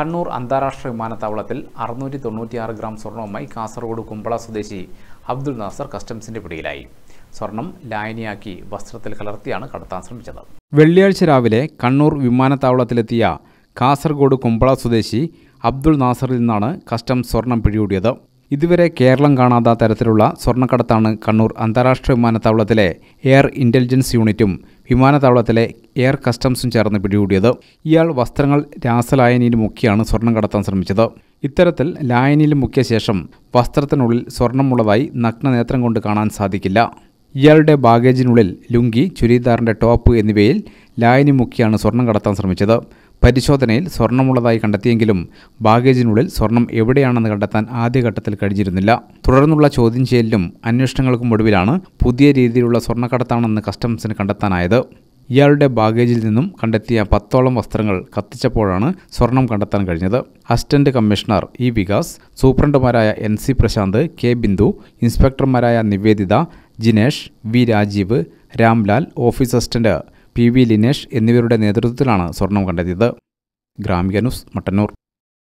കണ്ണൂർ അന്താരാഷ്ട്ര വിമാനത്താവളത്തിൽ അറുന്നൂറ്റി തൊണ്ണൂറ്റിയാറ് ഗ്രാം സ്വർണവുമായി കാസർഗോഡ് കുമ്പള സ്വദേശി അബ്ദുൾ നാസർ കസ്റ്റംസിന്റെ പിടിയിലായി സ്വർണം ലായനിയാക്കി വസ്ത്രത്തിൽ കലർത്തിയാണ് കടത്താൻ ശ്രമിച്ചത് വെള്ളിയാഴ്ച രാവിലെ കണ്ണൂർ വിമാനത്താവളത്തിലെത്തിയ കാസർഗോഡ് കുമ്പള സ്വദേശി അബ്ദുൾ നാസറിൽ നിന്നാണ് കസ്റ്റംസ് സ്വർണം പിടികൂടിയത് ഇതുവരെ കേരളം കാണാത്ത തരത്തിലുള്ള സ്വർണ്ണക്കടത്താണ് കണ്ണൂർ അന്താരാഷ്ട്ര വിമാനത്താവളത്തിലെ എയർ ഇൻ്റലിജൻസ് യൂണിറ്റും വിമാനത്താവളത്തിലെ എയർ കസ്റ്റംസും ചേർന്ന് പിടികൂടിയത് ഇയാൾ വസ്ത്രങ്ങൾ രാസലായനിയിൽ മുക്കിയാണ് സ്വർണം കടത്താൻ ശ്രമിച്ചത് ഇത്തരത്തിൽ ലായനിയിൽ മുക്കിയ ശേഷം വസ്ത്രത്തിനുള്ളിൽ സ്വർണമുള്ളതായി നഗ്നനേത്രം കൊണ്ട് കാണാൻ സാധിക്കില്ല ഇയാളുടെ ബാഗേജിനുള്ളിൽ ലുങ്കി ചുരിദാറിൻ്റെ ടോപ്പ് എന്നിവയിൽ ലായനി മുക്കിയാണ് സ്വർണം കടത്താൻ ശ്രമിച്ചത് പരിശോധനയിൽ സ്വർണമുള്ളതായി കണ്ടെത്തിയെങ്കിലും ബാഗേജിനുള്ളിൽ സ്വർണം എവിടെയാണെന്ന് കണ്ടെത്താൻ ആദ്യഘട്ടത്തിൽ കഴിഞ്ഞിരുന്നില്ല തുടർന്നുള്ള ചോദ്യം ചെയ്യലിലും അന്വേഷണങ്ങൾക്കും ഒടുവിലാണ് പുതിയ രീതിയിലുള്ള സ്വർണ്ണക്കടത്താണെന്ന് കസ്റ്റംസിന് കണ്ടെത്താനായത് ഇയാളുടെ ബാഗേജിൽ നിന്നും കണ്ടെത്തിയ പത്തോളം വസ്ത്രങ്ങൾ കത്തിച്ചപ്പോഴാണ് സ്വർണം കണ്ടെത്താൻ കഴിഞ്ഞത് അസിസ്റ്റന്റ് കമ്മീഷണർ ഇ വികാസ് സൂപ്രണ്ടുമാരായ N C Prashanth K Bindu ഇൻസ്പെക്ടർമാരായ Nivedita Jinesh V Rajeev Ramlal office assistant P V Linesh എന്നിവരുടെ നേതൃത്വത്തിലാണ് സ്വർണം കണ്ടെത്തിയത് ഗ്രാമിക ന്യൂസ് മട്ടന്നൂർ